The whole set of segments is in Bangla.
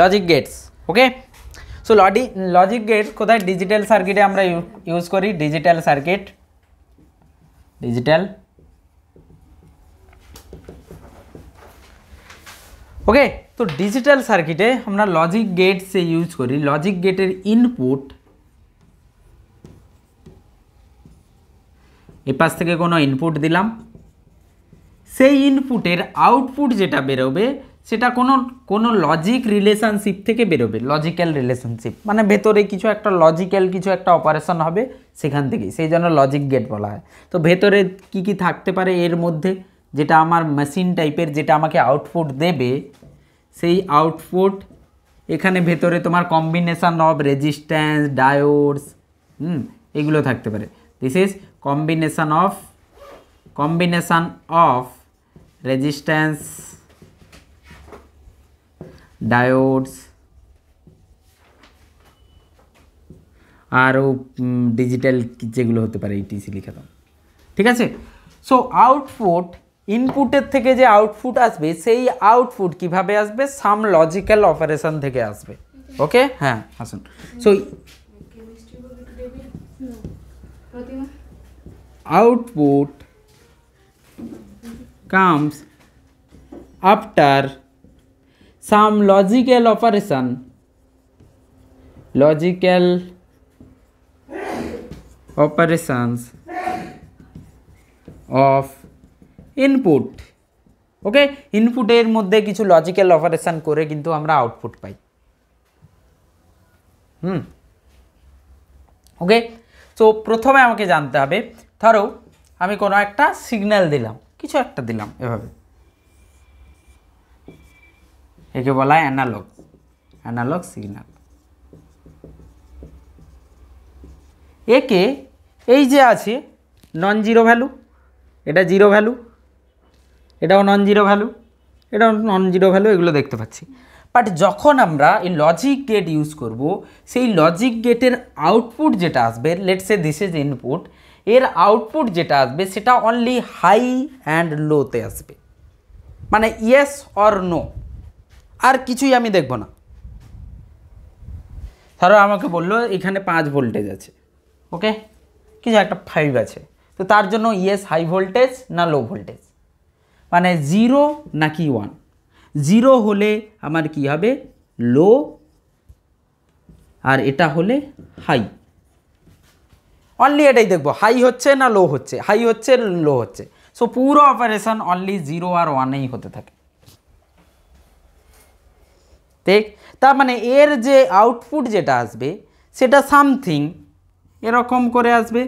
লজিক গেটস ওকে সো লডি লজিক গেটস কোথায় ডিজিটাল সার্কিটে আমরা ইউজ করি ডিজিটাল সার্কিট ডিজিটাল ওকে তো ডিজিটাল সার্কিটে আমরা লজিক গেটসে ইউজ করি লজিক গেটের ইনপুট এপাশ থেকে কোনো ইনপুট দিলাম সেই ইনপুটের আউটপুট যেটা বেরোবে সেটা কোনো কোনো লজিক রিলেশনশিপ থেকে বেরোবে লজিক্যাল রিলেশনশিপ মানে ভেতরে কিছু একটা লজিক্যাল কিছু একটা অপারেশন হবে সেখান থেকেই সেই জন্য লজিক গেট বলা হয় তো ভেতরে কি কি থাকতে পারে এর মধ্যে যেটা আমার মেশিন টাইপের যেটা আমাকে আউটপুট দেবে সেই আউটপুট এখানে ভেতরে তোমার কম্বিনেশান অফ রেজিস্ট্যান্স ডায়োডস হুম এগুলো থাকতে পারে this is combination of combination of resistance diodes আরও ডিজিটাল যেগুলো হতে পারে ইটিসি লিখে দাও ঠিক আছে সো আউটপুট ইনপুটের থেকে যে আউটপুট আসবে সেই আউটপুট কিভাবে আসবে সাম লজিক্যাল অপারেশন থেকে আসবে ওকে হ্যাঁ আসুন so output comes after some logical operation logical operations of input okay ইনপুটের মধ্যে কিছু লজিক্যাল অপারেশন করে কিন্তু আমরা আউটপুট পাই হুম ওকে তো প্রথমে আমাকে জানতে হবে ধরো আমি কোনো একটা সিগন্যাল দিলাম কিছু একটা দিলাম এভাবে একে বলা হয় অ্যানালগ অ্যানালগ সিগন্যাল একে এই যে আছে নন জিরো ভ্যালু এটা জিরো ভ্যালু এটাও নন জিরো ভ্যালু এটাও নন জিরো ভ্যালু এগুলো দেখতে পাচ্ছি বাট যখন আমরা এই লজিক গেট ইউজ করব সেই লজিক গেটের আউটপুট যেটা আসবে লেটসে দিস ইজ ইনপুট এর আউটপুট যেটা আসবে সেটা অনলি হাই অ্যান্ড লোতে আসবে মানে ইয়েস অর নো আর কিছুই আমি দেখব না ধরো আমাকে বললো এখানে পাঁচ ভোল্টেজ আছে ওকে কিছু একটা ফাইভ আছে তো তার জন্য ইয়েস হাই ভোল্টেজ না লো ভোল্টেজ মানে জিরো নাকি ওয়ান জিরো হলে আমার কি হবে লো আর এটা হলে হাই অনলি এটাই দেখবো হাই হচ্ছে না লো হচ্ছে হাই হচ্ছে লো হচ্ছে সো পুরো অপারেশন অনলি জিরো আর ওয়ানেই হতে থাকে ঠিক তার মানে এর যে আউটপুট যেটা আসবে সেটা সামথিং এরকম করে আসবে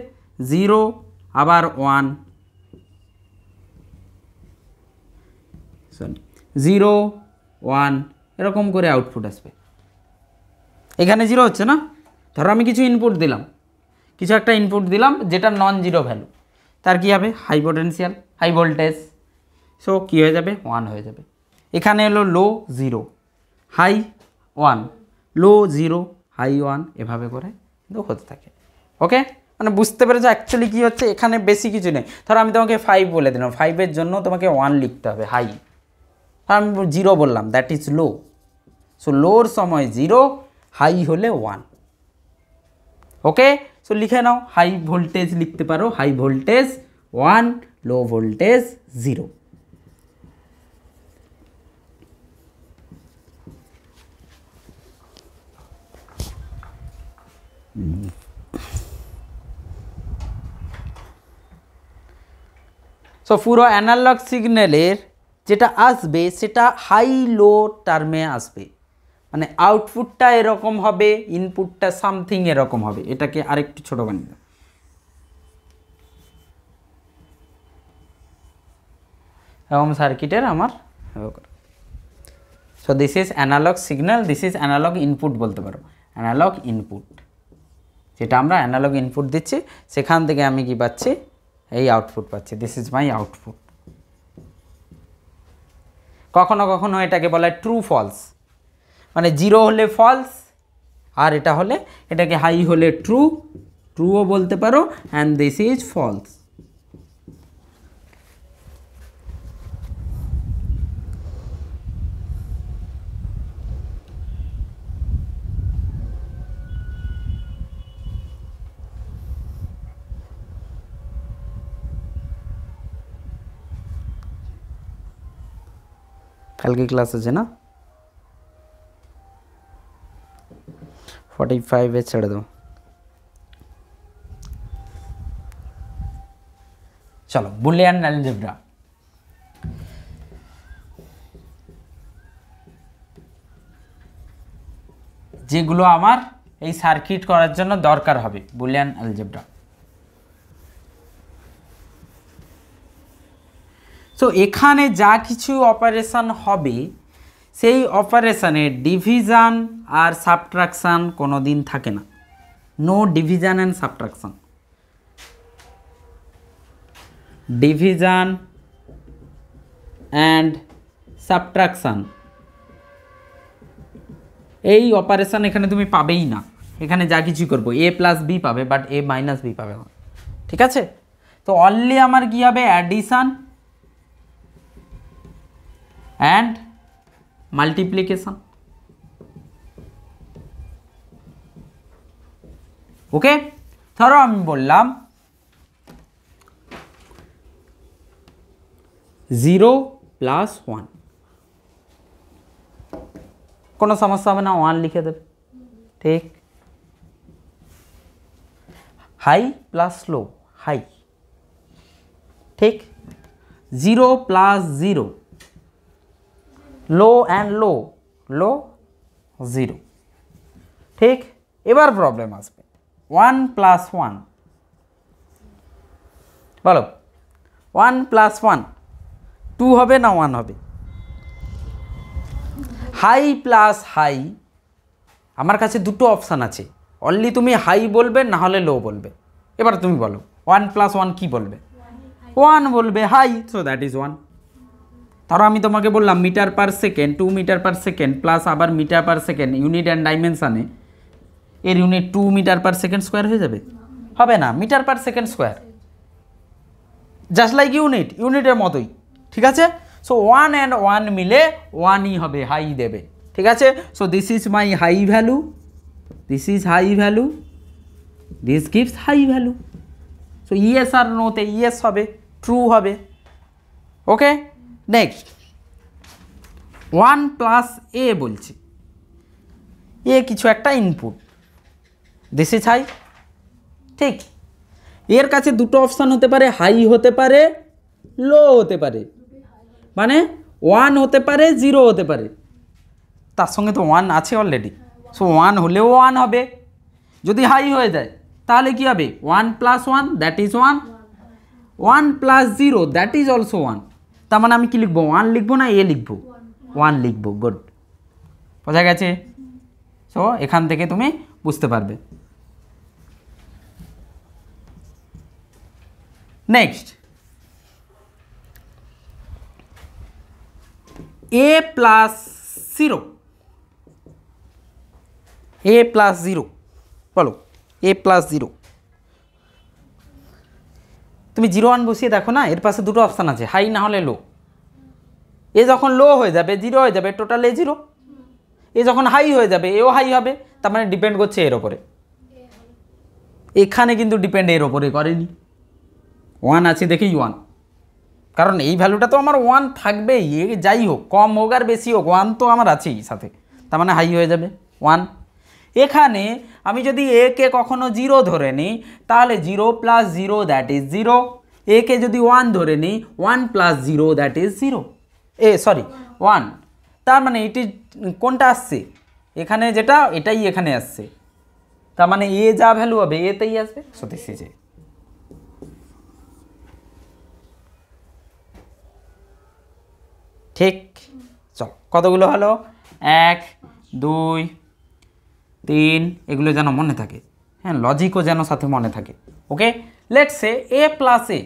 জিরো আবার ওয়ান সরি জিরো ওয়ান এরকম করে আউটপুট আসবে এখানে জিরো হচ্ছে না ধরো আমি কিছু ইনপুট দিলাম কিছু একটা ইনপুট দিলাম যেটা নন জিরো ভ্যালু তার কী হবে high potential high voltage so কী হয়ে যাবে ওয়ান হয়ে যাবে এখানে এলো low zero high one low zero high one এভাবে করে কিন্তু হতে থাকে ওকে মানে বুঝতে পেরেছো অ্যাকচুয়ালি কী হচ্ছে এখানে বেশি কিছু নেই ধরো আমি তোমাকে ফাইভ বলে দিলাম ফাইভের জন্য তোমাকে ওয়ান লিখতে হবে হাই আর আমি জিরো বললাম দ্যাট ইজ লো সো লোর সময় জিরো হাই হলে ওয়ান ওকে সো লিখে নাও হাই ভোল্টেজ লিখতে পারো high voltage one low voltage zero so পুরো অ্যানালগ সিগন্যালের যেটা আসবে সেটা হাই লো টার্মে আসবে মানে আউটপুটটা এরকম হবে ইনপুটটা সামথিং এরকম হবে এটাকে আরেকটু ছোটো বানিয়ে এরকম সার্কিটের আমার so this is analog signal this is analog input বলতে পারো অ্যানালগ ইনপুট যেটা আমরা অ্যানালগ ইনপুট দিচ্ছি সেখান থেকে আমি কি পাচ্ছি এই আউটপুট পাচ্ছি দিস ইজ মাই আউটপুট কখনো কখনো এটাকে বলা হয় ট্রু ফলস মানে জিরো হলে ফলস আর এটা হলে এটাকে হাই হলে ট্রু ট্রুও বলতে পারো অ্যান্ড দিস ইজ ফলস কালকে ক্লাস আছে না ফর্টি ফাইভে ছেড়ে দাও চলো বুলিয়ান অ্যালজেব্রা যেগুলো আমার এই সার্কিট করার জন্য দরকার হবে বুলিয়ান অ্যালজেব্রা সো এখানে যা কিছু অপারেশান হবে সেই অপারেশানে ডিভিশন আর সাবট্রাকশান কোনো দিন থাকে না no division and subtraction division and subtraction এই অপারেশান এখানে তুমি পাবেই না এখানে যা কিছু করবো এ প্লাস বি পাবে বাট এ মাইনাস বি পাবে ঠিক আছে তো অনলি আমার কী হবে অ্যাডিশান एंड मल्टीप्लिकेशन ओके थरो हम बोललाम 0 + 1 কোন সমস্যাব না ওয়ান লিখে দে ঠিক হাই + লো হাই ঠিক 0 + 0 low and low low zero ঠিক এবার প্রবলেম আসবে ওয়ান প্লাস ওয়ান বলো ওয়ান প্লাস ওয়ান টু হবে না ওয়ান হবে হাই প্লাস হাই আমার কাছে দুটো অপশান আছে অনলি তুমি হাই বলবে না হলে লো বলবে এবার তুমি বলো ওয়ান প্লাস ওয়ান কী বলবে ওয়ান বলবে high so that is one ধরো আমি তোমাকে বললাম meter per second two meter per second plus আবার meter per second unit and ডাইমেনশানে এর unit two meter per second square হয়ে যাবে হবে না meter per second square just like unit ইউনিটের মতোই ঠিক আছে সো ওয়ান অ্যান্ড ওয়ান মিলে ওয়ানই হবে হাই দেবে ঠিক আছে so this is my high value this is high value this gives high value so yes আর নোতে ইয়েস হবে ট্রু হবে okay next one plus A বলছে এ কিছু একটা ইনপুট দেশে ছাই ঠিক এর কাছে দুটো অপশান হতে পারে হাই হতে পারে লো হতে পারে মানে ওয়ান হতে পারে জিরো হতে পারে তার সঙ্গে তো ওয়ান আছে অলরেডি সো ওয়ান হলেও ওয়ান হবে যদি হাই হয়ে যায় তাহলে কি হবে one plus one that is one one plus zero that is also one তার মানে আমি কি লিখবো ওয়ান লিখবো না এ লিখবো ওয়ান লিখবো গুড বোঝা গেছে সো এখান থেকে তুমি বুঝতে পারবে next A plus zero A plus zero বলো এ প্লাস জিরো তুমি জিরো ওয়ান বসিয়ে দেখো না এর পাশে দুটো অপশান আছে হাই না হলে লো এ যখন লো হয়ে যাবে জিরো হয়ে যাবে টোটাল এ জিরো এ যখন হাই হয়ে যাবে এও হাই হবে তার মানে ডিপেন্ড করছে এর ওপরে এখানে কিন্তু ডিপেন্ড এর ওপরে করেনি ওয়ান আছে দেখেই ওয়ান কারণ এই ভ্যালুটা তো আমার ওয়ান থাকবেই এ যাই হোক কম হোক আর বেশি হোক ওয়ান তো আমার আছেই সাথে তার মানে হাই হয়ে যাবে ওয়ান এখানে আমি যদি এ কে কখনো জিরো ধরে নিই তাহলে zero plus zero that is zero A কে যদি ওয়ান ধরে নিই one plus zero that is zero A sorry one তার মানে এটি কোনটা আসছে এখানে যেটা এটাই এখানে আসছে তার মানে এ যা ভ্যালু হবে এতেই আসবে সো দিস ঠিক চল কতগুলো হলো এক দুই তিন এগুলো যেন মনে থাকে হ্যাঁ লজিকও যেন সাথে মনে থাকে ওকে লেটসে এ প্লাসে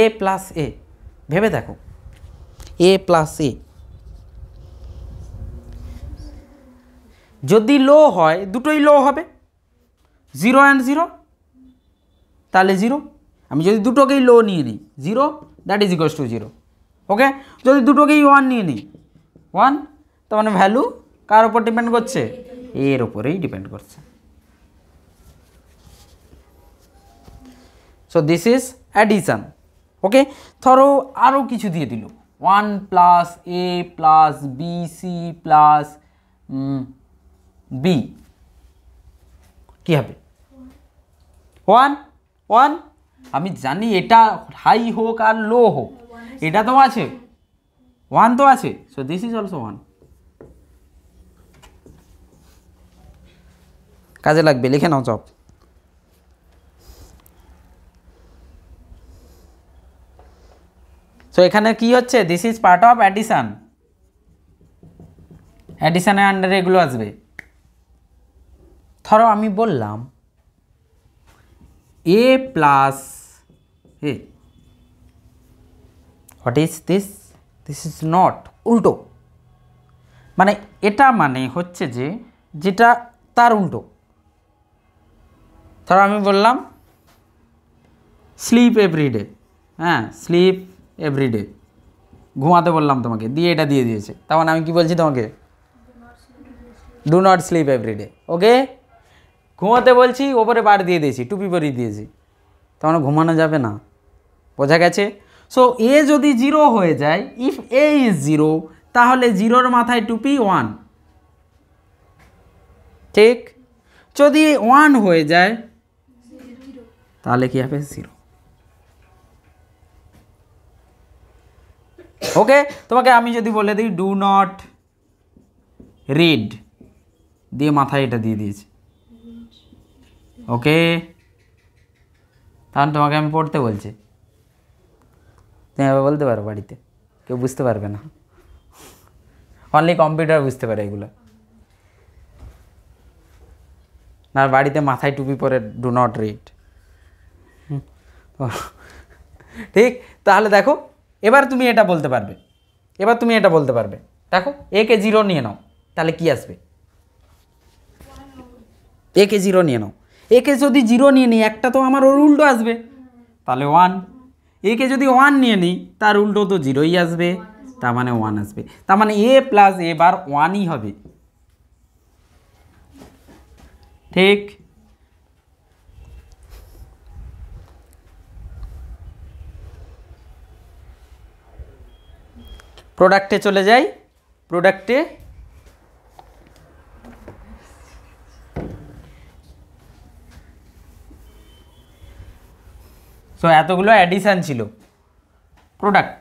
এ প্লাস এ ভেবে দেখো এ প্লাস এ যদি লো হয় দুটোই লো হবে জিরো অ্যান্ড জিরো তাহলে জিরো আমি যদি দুটোকেই লো নিয়ে নিই zero that is equals to zero okay যদি দুটোকেই ওয়ান নিয়ে নিই ওয়ান তার মানে ভ্যালু কার ওপর ডিপেন্ড করছে এর ওপরেই ডিপেন্ড করছে so this is addition okay ধরো আরও কিছু দিয়ে দিল one plus A plus B C plus B কী হবে ওয়ান ওয়ান আমি জানি এটা হাই হোক আর লো হোক এটা তো আছে ওয়ান তো আছে so this is also one কাজে লাগবে লিখে নাও জব এখানে কি হচ্ছে this is part of addition অ্যাডিশানের আন্ডারে এগুলো আসবে ধরো আমি বললাম A plus A what is this this is not উল্টো মানে এটা মানে হচ্ছে যে যেটা তার উল্টো ধরো আমি বললাম স্লিপ এভরিডে হ্যাঁ স্লিপ এভরিডে ঘুমাতে বললাম তোমাকে দিয়ে এটা দিয়ে দিয়েছে তার মানে আমি কি বলছি তোমাকে do not sleep everyday okay ঘুমাতে বলছি ওপরে বার দিয়ে দিয়েছি টুপি পরিয়ে দিয়েছি তার মানে ঘুমানো যাবে না বোঝা গেছে সো এ যদি জিরো হয়ে যায় ইফ এ ইজ জিরো তাহলে জিরোর মাথায় টুপি ওয়ান ঠিক যদি ওয়ান হয়ে যায় তাহলে কি হবে জিরো ওকে তোমাকে আমি যদি বলে দিই ডু নট রিড দিয়ে মাথায় এটা দিয়ে দিয়েছি ওকে তাহলে তোমাকে আমি পড়তে বলছি তুমি এবার বলতে পারো বাড়িতে কেউ বুঝতে পারবে না অনলি কম্পিউটার বুঝতে পারে এগুলো না বাড়িতে মাথায় টুপি পরে ডু নট রিড ঠিক তাহলে দেখো এবার তুমি এটা বলতে পারবে এবার তুমি এটা বলতে পারবে দেখো একে জিরো নিয়ে নাও তাহলে কি আসবে একে জিরো নিয়ে নাও একে যদি জিরো নিয়ে নিই একটা তো আমার ওর উল্টো আসবে তাহলে ওয়ান একে যদি ওয়ান নিয়ে নিই তার উল্টো তো জিরোই আসবে তার মানে ওয়ান আসবে তার মানে এ প্লাস এ বার ওয়ানই হবে ঠিক প্রোডাক্টে চলে যাই প্রোডাক্টে সো এতগুলো অ্যাডিশান ছিল প্রোডাক্ট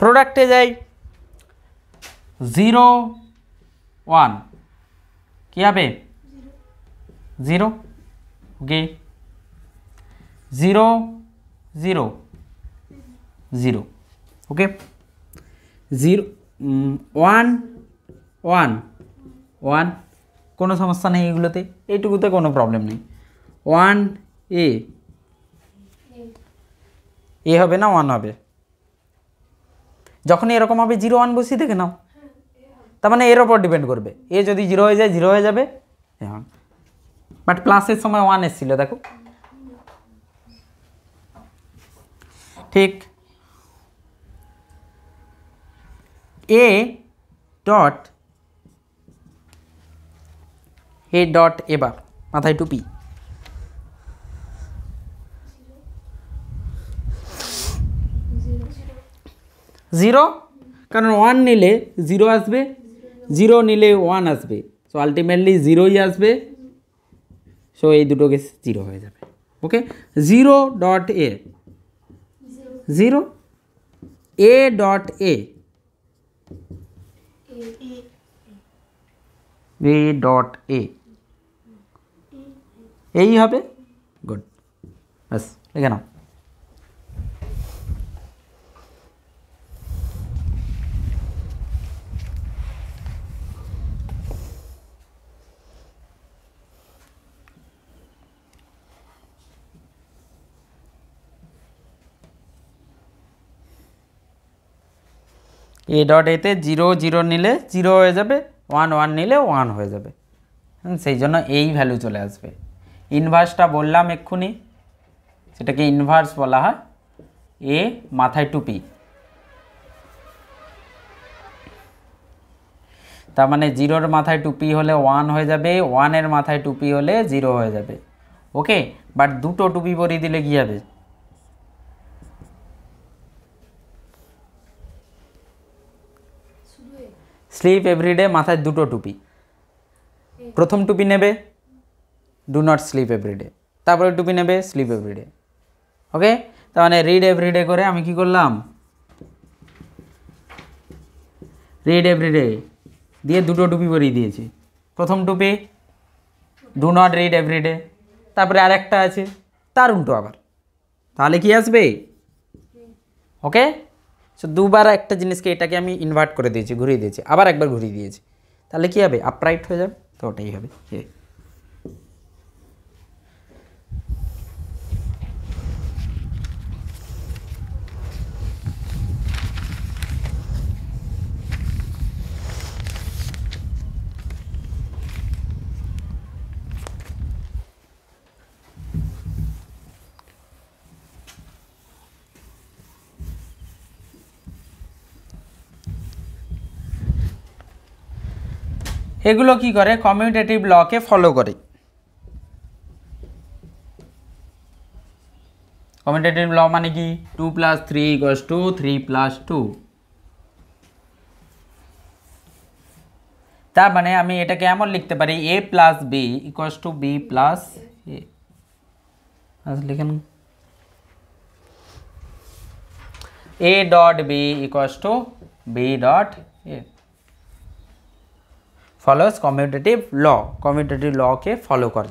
প্রোডাক্টে যাই জিরো ওয়ান কী হবে zero okay zero zero zero okay zero one one one কোনো সমস্যা নেই এগুলোতে এইটুকুতে কোনো প্রবলেম নেই ওয়ান এ এ হবে না ওয়ান হবে যখনই এরকম হবে জিরো ওয়ান বসিয়ে দেখে নাও তার মানে এর ওপর ডিপেন্ড করবে এ যদি জিরো হয়ে যায় জিরো হয়ে যাবে এখন বাট প্লাসের সময় ওয়ান এসেছিলো দেখো ঠিক এ ডট এ ডট এবার মাথায় টুপি জিরো কারণ ওয়ান নিলে জিরো আসবে জিরো নিলে ওয়ান আসবে সো আলটিমেটলি জিরোই আসবে সো এই দুটো জিরো হয়ে যাবে okay zero dot A zero A dot A dot A এই হবে গুড বাস এখানে এ ডট এতে জিরো জিরো নিলে জিরো হয়ে যাবে ওয়ান ওয়ান নিলে ওয়ান হয়ে যাবে সেই জন্য এই ভ্যালু চলে আসবে ইনভার্সটা বললাম এক্ষুনি সেটাকে ইনভার্স বলা হয় এ মাথায় টুপি তার মানে জিরোর মাথায় টুপি হলে ওয়ান হয়ে যাবে ওয়ানের মাথায় টুপি হলে জিরো হয়ে যাবে ওকে বাট দুটো টুপি পরিয়ে দিলে কী হবে স্লিপ এভরিডে মাথায় দুটো টুপি প্রথম টুপি নেবে ডু নট স্লিপ এভরিডে তারপরে টুপি নেবে স্লিপ এভরিডে ওকে তার মানে রিড এভরিডে করে আমি কি করলাম রিড এভরিডে দিয়ে দুটো টুপি পরিয়ে দিয়েছি প্রথম টুপি ডু নট রিড এভরিডে তারপরে আরেকটা আছে তার উল্টো আবার তাহলে কি আসবে ওকে সো দুবার একটা জিনিসকে এটাকে আমি ইনভার্ট করে দিয়েছি ঘুরিয়ে দিয়েছি আবার একবার ঘুরিয়ে দিয়েছি তাহলে কী হবে আপরাইট হয়ে যাবে তো ওটাই হবে এগুলো কি করে কমিউটেটিভ লকে ফলো করে কমিউনিটেটিভ ল মানে কি two plus three equals to three plus two তার মানে আমি এটাকে এমন লিখতে পারি A plus B equals to B plus A লিখেন a dot b equals to b dot a follows commutative law commutative লকে ফলো করে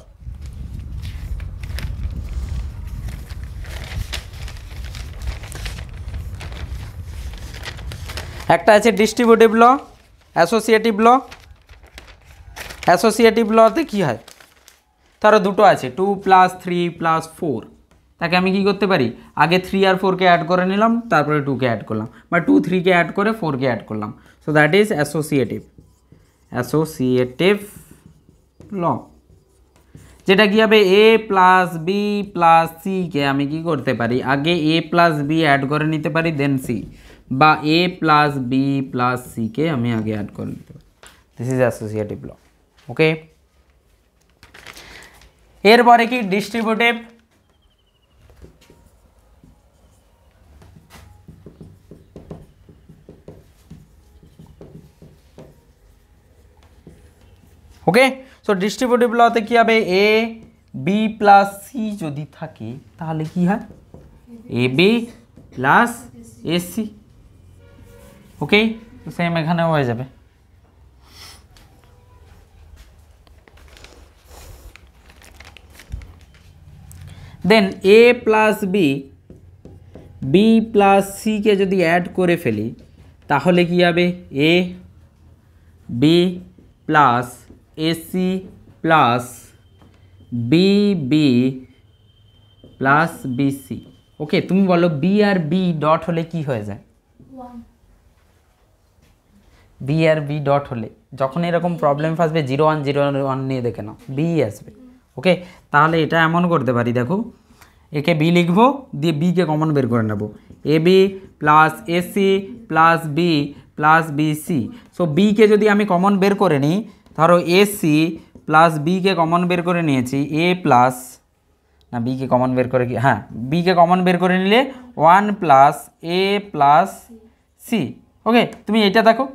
একটা আছে distributive law associative law associative লতে কী হয় তারও দুটো আছে two plus three plus four তাকে আমি কি করতে পারি আগে থ্রি আর ফোরকে অ্যাড করে নিলাম তারপরে টুকে অ্যাড করলাম বা টু থ্রিকে অ্যাড করে ফোরকে অ্যাড করলাম so that is associative associative law যেটা কি হবে এ প্লাস বি প্লাস সিকে আমি কি করতে পারি আগে এ প্লাস বি অ্যাড করে নিতে পারি দেন সি বা এ প্লাস বি প্লাস সিকে আমি আগে অ্যাড করে নিতে পারি this is associative law okay এরপরে কি ডিস্ট্রিবিউটিভ ওকে সো ডিস্ট্রিবিউটিভ লতে কী হবে এ বি প্লাস সি যদি থাকে তাহলে কি হয় A B plus AC okay same এখানেও হয়ে যাবে then A plus B B plus সিকে যদি অ্যাড করে ফেলি তাহলে কি হবে A B plus AC plus BB plus BC okay তুমি বলো বি আর বি ডট হলে কি হয়ে যায় বি আর বি ডট হলে যখন এরকম প্রবলেম আসবে জিরো ওয়ান জিরো ওয়ান নিয়ে দেখে নাও বি আসবে ওকে তাহলে এটা এমন করতে পারি দেখো একে বি লিখবো দিয়ে বিকে কমন বের করে নেব A B plus AC plus B plus BC so বিকে যদি আমি কমন বের করে নিই ধরো এসি প্লাস বিকে কমন বের করে নিয়েছি এ প্লাস না বিকে কমন বের করে কি হ্যাঁ বিকে কমন বের করে নিলে one plus A plus C okay তুমি এটা দেখো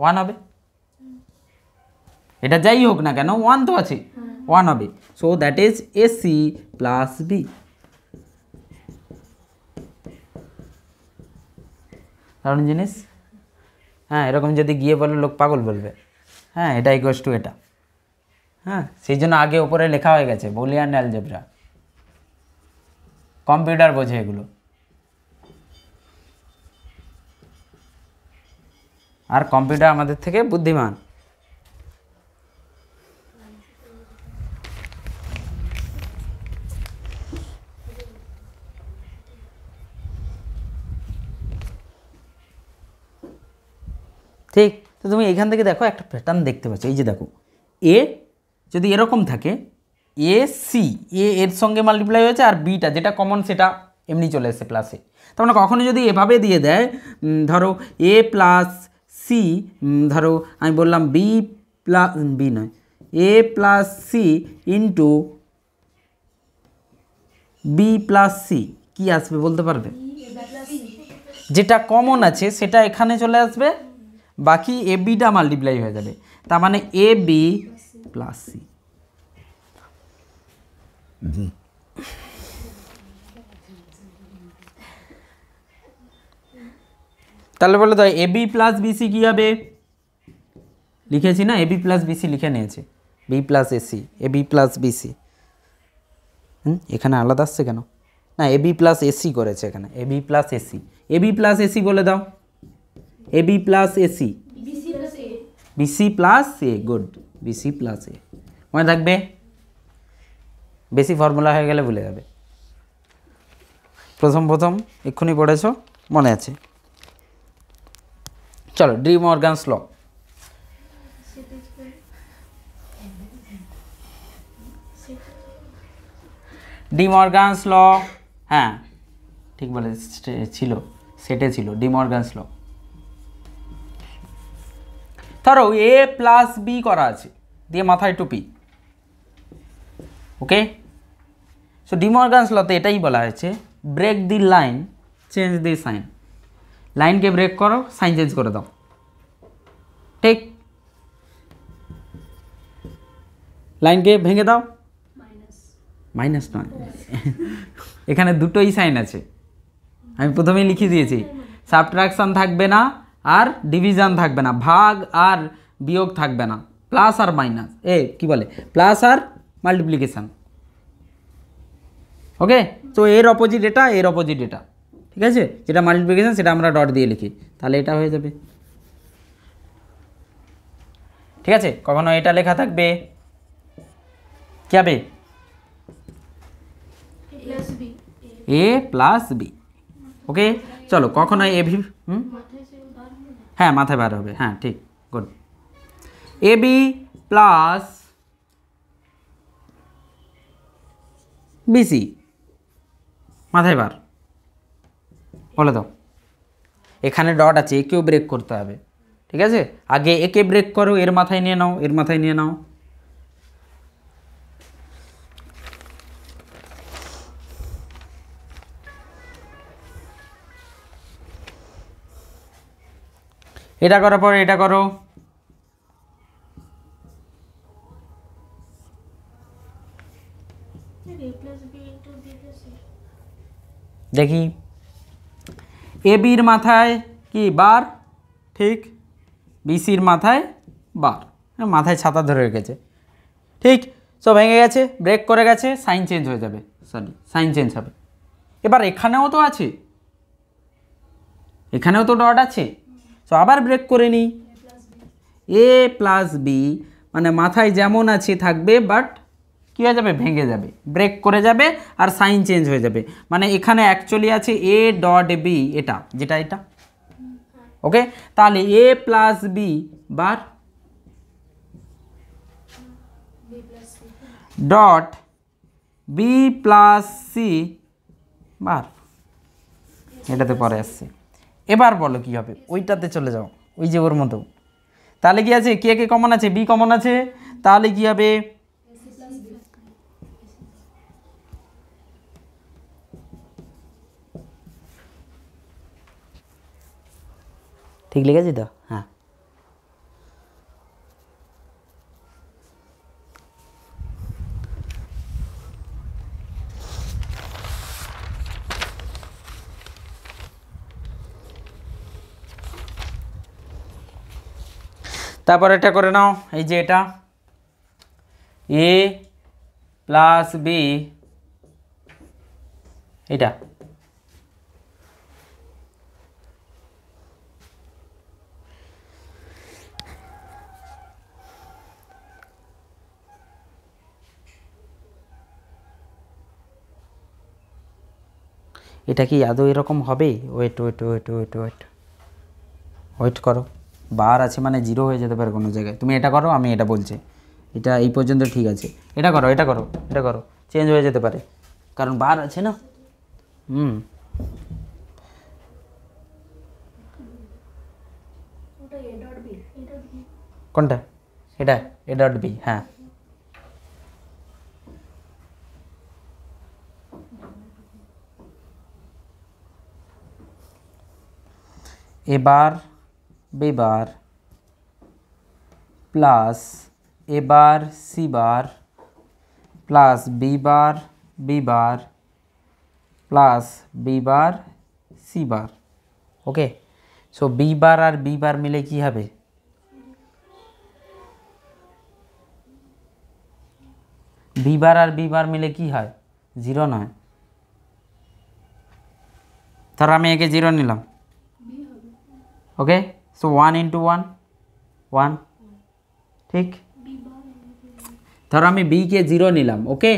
ওয়ান হবে এটা যাই হোক না কেন ওয়ান তো আছে ওয়ান হবে so that is AC plus B দারুণ জিনিস হ্যাঁ এরকম যদি গিয়ে বলে লোক পাগল বলবে হ্যাঁ এটা ইকোয়াস টু এটা হ্যাঁ সেই জন্য আগে ওপরে লেখা হয়ে গেছে বলিয়ান অ্যালজেব্রা কম্পিউটার বোঝে এগুলো আর কম্পিউটার আমাদের থেকে বুদ্ধিমান ঠিক তো তুমি এখান থেকে দেখো একটা প্যাটার্ন দেখতে পাচ্ছ এই যে দেখো এ যদি এরকম থাকে এ সি এ এর সঙ্গে মাল্টিপ্লাই হয়েছে আর বিটা যেটা কমন সেটা এমনি চলে এসেছে প্লাসে মানে আমরা কখনো যদি এভাবে দিয়ে দেয় ধরো এ প্লাস সি ধরো আমি বললাম বি প্লাস বি নয় A plus C into B plus C কী আসবে বলতে পারবে যেটা কমন আছে সেটা এখানে চলে আসবে বাকি এ বিটা মাল্টিপ্লাই হয়ে যাবে তার মানে এ বি প্লাস সি তাহলে বলে তো এ বি প্লাস বিসি কী হবে লিখেছি না এ বি প্লাস বিসি লিখে নিয়েছে B plus AC A B plus BC hmm এখানে আলাদা আসছে কেন না এ বি প্লাস এসি করেছে এখানে A B plus AC A B plus AC বলে দাও AB plus AC BC plus A good BC plus A মনে থাকবে বেশি ফর্মুলা হয়ে গেলে ভুলে যাবে প্রথম প্রথম এক্ষুনি পড়েছ মনে আছে চলো De Morgan's law De Morgan's law হ্যাঁ ঠিক বলে ছিল সেটে ছিল ডি মর্গানস ল ধরো এ প্লাস বি করা আছে দিয়ে মাথায় টুপি ওকে সো ডিমর্গানস লতে এটাই বলা হয়েছে break the line change the sign লাইনকে ব্রেক করো সাইন চেঞ্জ করে দাও ঠিক লাইনকে ভেঙে দাও মাইনাস নয় এখানে দুটোই সাইন আছে আমি প্রথমেই লিখে দিয়েছি সাবট্রাকশান থাকবে না আর ডিভিশন থাকবে না ভাগ আর বিয়োগ থাকবে না প্লাস আর মাইনাস এ কি বলে প্লাস আর মাল্টিপ্লিকেশান ওকে তো এর অপোজিট এটা এর অপোজিট এটা ঠিক আছে যেটা মাল্টিপ্লিকেশান সেটা আমরা ডট দিয়ে লিখি তাহলে এটা হয়ে যাবে ঠিক আছে কখনো এটা লেখা থাকবে কি হবে এ প্লাস বি ওকে চলো কখনো এ ভি হুম হ্যাঁ মাথায় বার হবে হ্যাঁ ঠিক good A B plus BC মাথায় বার বলে দাও এখানে ডট আছে একেও ব্রেক করতে হবে ঠিক আছে আগে একে ব্রেক করো এর মাথায় নিয়ে নাও এর মাথায় নিয়ে নাও এটা করার পর এটা করো দেখি এ বির মাথায় কি বার ঠিক বিসির মাথায় বার মাথায় ছাতা ধরে রেখেছে ঠিক সো ভেঙে গেছে ব্রেক করে গেছে সাইন চেঞ্জ হয়ে যাবে সরি সাইন চেঞ্জ হবে এবার এখানেও তো আছে এখানেও তো ডট আছে সো আবার ব্রেক করে নিই এ প্লাস বি মানে মাথায় যেমন আছে থাকবে বাট কী হয়ে যাবে ভেঙে যাবে ব্রেক করে যাবে আর সাইন চেঞ্জ হয়ে যাবে মানে এখানে অ্যাকচুয়ালি আছে এ ডট বি এটা যেটা এটা ওকে তাহলে A plus B bar dot B plus C bar এটাতে পরে আসছে এবার বলো কি হবে ওইটাতে চলে যাও ওই যে ওর মতো তাহলে কি আছে কে কে কমন আছে বি কমন আছে তাহলে কি হবে ঠিক লেগেছে তো তারপর এটা করে নাও এই যে এটা এ প্লাস বি এটা এটা কি আদৌ এরকম হবে wait wait wait wait wait wait করো বার আছে মানে জিরো হয়ে যেতে পারে কোনো জায়গায় তুমি এটা করো আমি এটা বলছি এটা এই পর্যন্ত ঠিক আছে এটা করো এটা করো এটা করো চেঞ্জ হয়ে যেতে পারে কারণ বার আছে না হুম কোনটা এটা এ ডট বি হ্যাঁ এবার B bar plus A bar C bar plus B bar B bar plus B bar C bar okay so B bar और बी बार मिले कि হবে বি বার আর বি বার মিলে কি হয় জিরো নয় ধর আমি একে জিরো নিলাম so one into one one ঠিক ধরো আমি বিকে জিরো নিলাম ওকে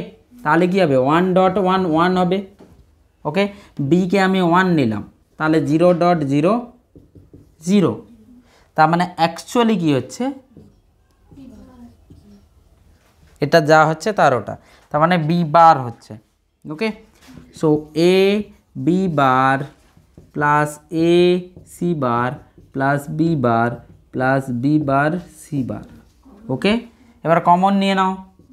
তাহলে কী হবে ওয়ান ডট ওয়ান ওয়ান হবে ওকে বিকে আমি ওয়ান নিলাম তাহলে জিরো ডট জিরো জিরো তার মানে অ্যাকচুয়ালি কী হচ্ছে এটা যা হচ্ছে তার ওটা তার মানে বি বার হচ্ছে okay so A B bar plus A C bar plus B bar plus B bar C bar okay এবার কমন নিয়ে নাও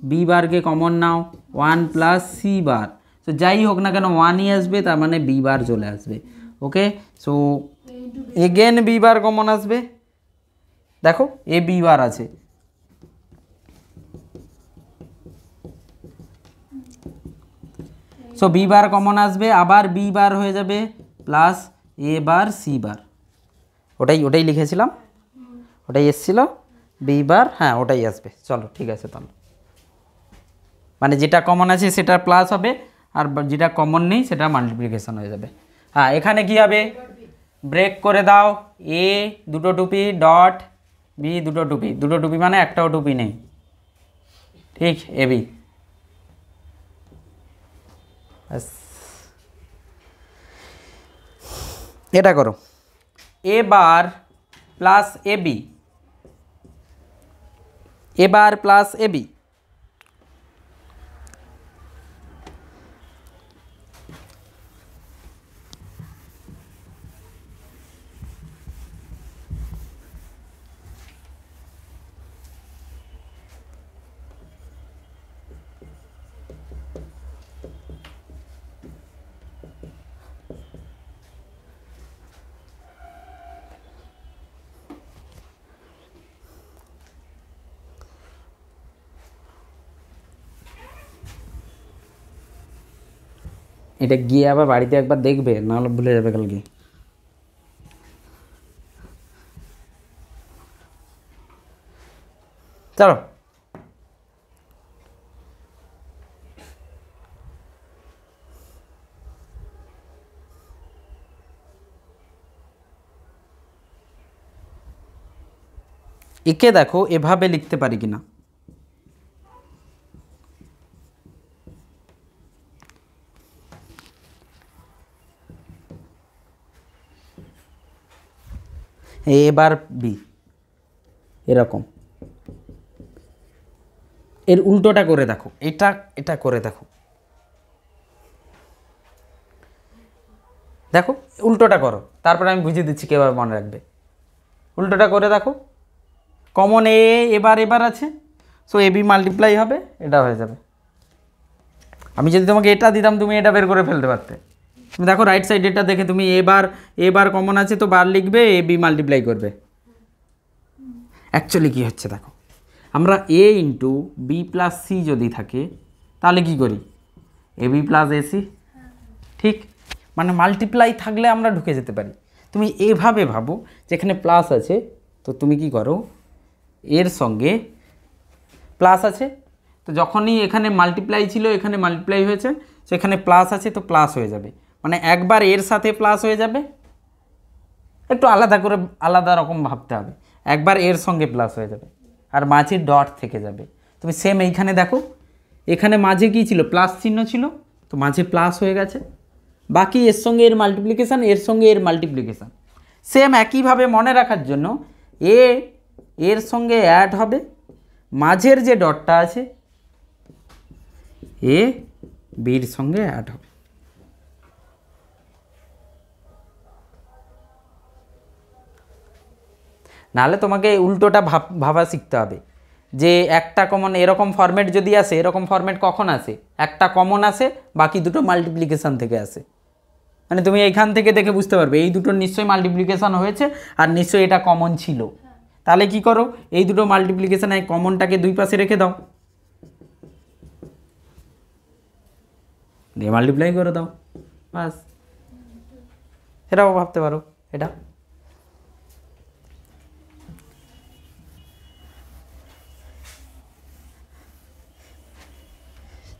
বি বারকে কমন নাও ওয়ান প্লাস সি বার তো যাই হোক না কেন ওয়ানই আসবে তার মানে বি বার চলে আসবে okay so again B bar common আসবে দেখো এ বি বার আছে সো বি বার কমন আসবে আবার বি বার হয়ে যাবে প্লাস এ বার সি বার ওটাই ওটাই লিখেছিলাম ওটাই এসছিল বি বার হ্যাঁ ওটাই আসবে চলো ঠিক আছে তাহলে মানে যেটা কমন আছে সেটা প্লাস হবে আর যেটা কমন নেই সেটা মাল্টিপ্লিকেশন হয়ে যাবে হ্যাঁ এখানে কি হবে ব্রেক করে দাও এ দুটো টুপি ডট বি দুটো টুপি দুটো টুপি মানে একটাও টুপি নেই ঠিক এ বি এটা করো A bar plus A B A bar plus A B এটা গিয়ে আবার বাড়িতে একবার দেখবে নাহলে ভুলে যাবে কালকে চলো একে দেখো এভাবে লিখতে পারি কিনা এ বার বি এরকম এর উল্টোটা করে দেখো এটা এটা করে দেখো দেখো উল্টোটা করো তারপরে আমি বুঝিয়ে দিচ্ছি কীভাবে মনে রাখবে উল্টোটা করে দেখো কমন এ এবার এবার আছে সো এ বি মাল্টিপ্লাই হবে এটা হয়ে যাবে আমি যদি তোমাকে এটা দিতাম তুমি এটা বের করে ফেলতে পারতে দেখো রাইট সাইড এটা দেখে তুমি এবার এবার কমন আছে তো বার লিখবে এ বি মাল্টিপ্লাই করবে অ্যাকচুয়ালি কী হচ্ছে দেখো আমরা A into B plus C যদি থাকে তাহলে কি করি A B plus A C ঠিক মানে মাল্টিপ্লাই থাকলে আমরা ঢুকে যেতে পারি তুমি এভাবে ভাবো যেখানে প্লাস আছে তো তুমি কি করো এর সঙ্গে প্লাস আছে তো যখনই এখানে মাল্টিপ্লাই ছিল এখানে মাল্টিপ্লাই হয়েছে তো এখানে প্লাস আছে তো প্লাস হয়ে যাবে মানে একবার এর সাথে প্লাস হয়ে যাবে একটু আলাদা করে আলাদা রকম ভাবতে হবে একবার এর সঙ্গে প্লাস হয়ে যাবে আর মাঝে ডট থেকে যাবে তুমি সেম এইখানে দেখো এখানে মাঝে কী ছিল প্লাস চিহ্ন ছিল তো মাঝে প্লাস হয়ে গেছে বাকি এর সঙ্গে এর মাল্টিপ্লিকেশান এর সঙ্গে এর মাল্টিপ্লিকেশান সেম একইভাবে মনে রাখার জন্য এ এর সঙ্গে অ্যাড হবে মাঝের যে ডটটা আছে এ বির সঙ্গে অ্যাড হবে নাহলে তোমাকে উল্টোটা ভাব ভাবা শিখতে হবে যে একটা কমন এরকম ফর্ম্যাট যদি আসে এরকম ফর্ম্যাট কখন আসে একটা কমন আসে বাকি দুটো মাল্টিপ্লিকেশান থেকে আসে মানে তুমি এখান থেকে দেখে বুঝতে পারবে এই দুটো নিশ্চয়ই মাল্টিপ্লিকেশান হয়েছে আর নিশ্চয়ই এটা কমন ছিল তাহলে কি করো এই দুটো মাল্টিপ্লিকেশান এই কমনটাকে দুই পাশে রেখে দাও দিয়ে মাল্টিপ্লাই করে দাও বাস সেটাও ভাবতে পারো এটা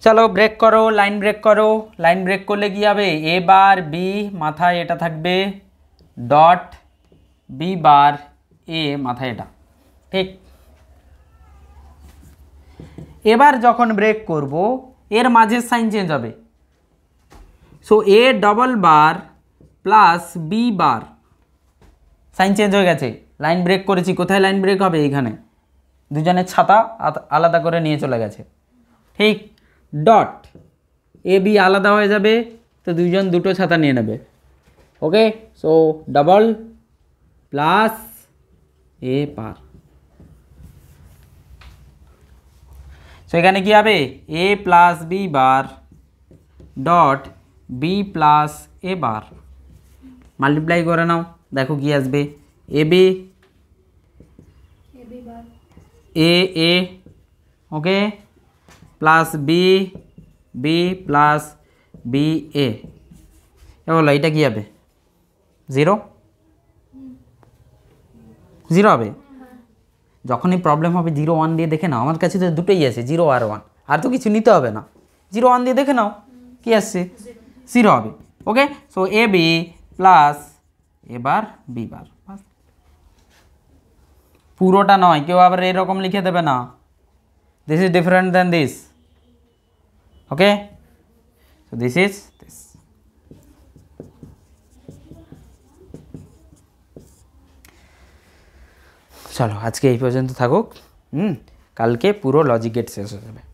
চলো ব্রেক করো লাইন ব্রেক করো লাইন ব্রেক করলে কী হবে এ বার বি মাথায় এটা থাকবে ডট বি বার এ মাথায় এটা ঠিক এবার যখন ব্রেক করব এর মাঝের সাইন চেঞ্জ হবে so A double bar plus B bar sign change হয়ে গেছে লাইন ব্রেক করেছি কোথায় লাইন ব্রেক হবে এখানে দুজনের ছাতা আলাদা করে নিয়ে চলে গেছে ঠিক डट ए वि आलदा हो जाए तो दुजन दुटो छाता नहीं ने okay so double plus A bar so एखे कि A plus B bar dot B plus A bar multiply कर नाओ देखो कि आस okay plus B B plus B A বলো এটা কী হবে জিরো জিরো হবে যখনই প্রবলেম হবে জিরো ওয়ান দিয়ে দেখে নাও আমার কাছে তো দুটোই আছে জিরো আর ওয়ান আর তো কিছু নিতে হবে না জিরো ওয়ান দিয়ে দেখে নাও কি আসছে জিরো হবে okay so A B plus এবার বি বার পুরোটা নয় কেউ আবার এরকম লিখে দেবে না this is different than this okay so this is this চলো আজকে এই পর্যন্ত থাকুক হুম কালকে পুরো লজিক গেট শেষ হয়ে যাবে